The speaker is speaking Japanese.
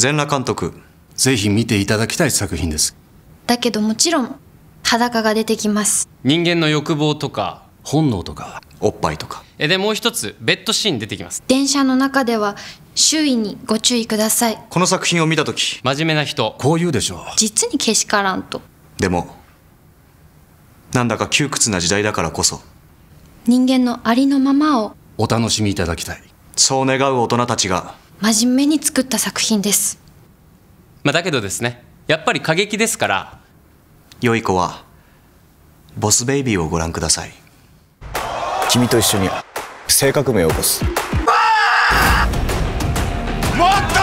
全裸監督ぜひ見ていただきたい作品ですだけどもちろん裸が出てきます人間の欲望とか本能とかおっぱいとかえでもう一つベッドシーン出てきます電車の中では周囲にご注意くださいこの作品を見た時真面目な人こう言うでしょう実にけしからんとでもなんだか窮屈な時代だからこそ人間のありのままをお楽しみいただきたいそう願う大人たちが真面目に作った作品ですまあだけどですねやっぱり過激ですから良い子はボスベイビーをご覧ください君と一緒に性格名を起こすもっと